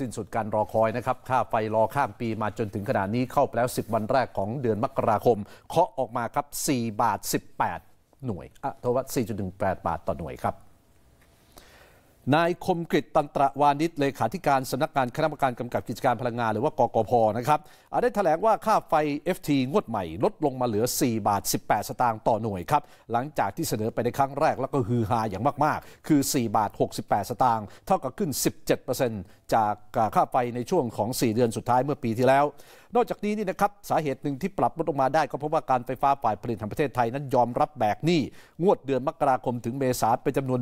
สิ้นสุดการรอคอยนะครับค่าไฟรอข้ามปีมาจนถึงขนาดนี้เข้าไปแล้ว 10 วันแรกของเดือนมกราคมเคาะออกมาครับ 4 บาท 18 หน่วย อ่ะโทษว่า4.18 บาทต่อหน่วยครับนายคมกริตตันตระวานิชเลขาธิการสำนักงานคณะกรรมการกำกับกิจการพลังงานหรือว่ากกพนะครับ ได้แถลงว่าค่าไฟ FT งวดใหม่ ลดลงมาเหลือ 4 บาท 18 สตางค์ต่อหน่วยครับ หลังจากที่เสนอไปในครั้งแรกแล้วก็ฮือฮาอย่างมาก ๆ คือ 4 บาท 68 สตางค์เท่ากับขึ้น 17%จากค่าไฟในช่วงของ 4 เดือนสุดท้ายเมื่อปีที่แล้วนอกจากนี้นี่นะครับ สาเหตุหนึ่งที่ปรับลดลงมาได้ ก็เพราะว่าการไฟฟ้าฝ่ายผลิตแห่งประเทศไทยนั้นยอมรับแบกหนี้ งวดเดือนมกราคมถึงเมษาเป็นจำนวน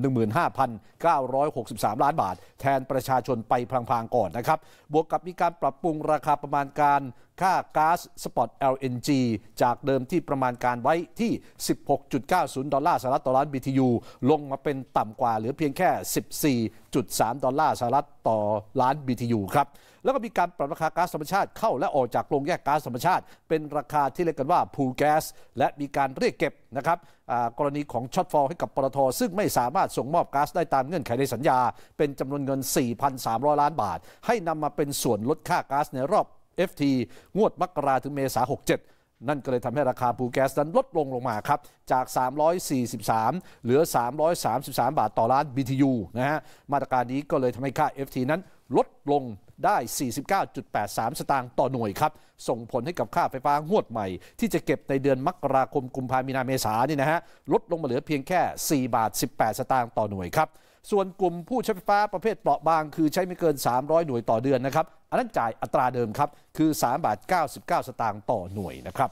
15,963 ล้านบาท แทนประชาชนไปพลาง ๆ ก่อนนะครับ บวกกับมีการปรับปรุงราคาประมาณการค่าก๊าซสปอต LNG จากเดิมที่ประมาณการไว้ที่ 16.90 ดอลลาร์สหรัฐต่อล้าน BTU ลงมาเป็นต่ำกว่า เหลือเพียงแค่ 14.3 ดอลลาร์สหรัฐต่อล้าน BTU ครับแล้วก็มีการปรับราคาก๊าซธรรมชาติเข้าและออกจากโรงแยกก๊าซธรรมชาติ เป็นราคาที่เรียกกันว่าพู o ก gas และมีการเรียกเก็บนะครับกรณีของช็อตฟอลให้กับปตทซึ่งไม่สามารถส่งมอบก๊าซได้ตามเงื่อนไขในสัญญา เป็นจำนวนเงิน 4,300 ล้าน บาท ให้นำมาเป็นส่วนลดค่าก๊าซในรอบ FT งวดมกราถึงเมษา67 นั่นก็เลยทำให้ราคาปูแก๊สนั้นลดลงลงมาครับ จาก 343 เหลือ 333 บาทต่อล้าน BTU นะฮะมาตรการนี้ก็เลยทำให้ค่า FT นั้นลดลงได้ 49.83 สตางค์ต่อหน่วยครับ ส่งผลให้กับค่าไฟฟ้างวดใหม่ ที่จะเก็บในเดือนมกราคมกุมภาพันธ์มีนาเมษานี่นะฮะลดลงมาเหลือเพียงแค่ 4 บาท 18 สตางค์ต่อหน่วยครับ ส่วนกลุ่มผู้ใช้ไฟฟ้าประเภทเปราะบาง คือใช้ไม่เกิน 300 หน่วยต่อเดือนนะครับ อันนั้นจ่ายอัตราเดิมครับคือ 3 บาท 99 สตางค์ต่อหน่วยนะครับ